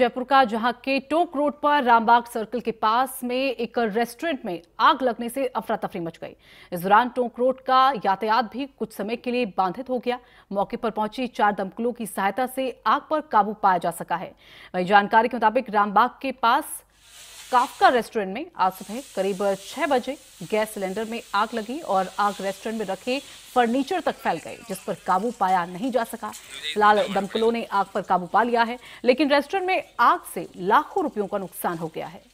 जयपुर का जहां टोक रोड पर रामबाग सर्कल के पास में एक रेस्टोरेंट में आग लगने से अफरा तफरी मच गई इस दौरान टोंक रोड का यातायात भी कुछ समय के लिए बाधित हो गया मौके पर पहुंची चार दमकलों की सहायता से आग पर काबू पाया जा सका है वही जानकारी के मुताबिक रामबाग के पास काफका रेस्टोरेंट में आज सुबह करीब छह बजे गैस सिलेंडर में आग लगी और आग रेस्टोरेंट में रखे फर्नीचर तक फैल गई जिस पर काबू पाया नहीं जा सका फिलहाल दमकलों ने आग पर काबू पा लिया है लेकिन रेस्टोरेंट में आग से लाखों रुपयों का नुकसान हो गया है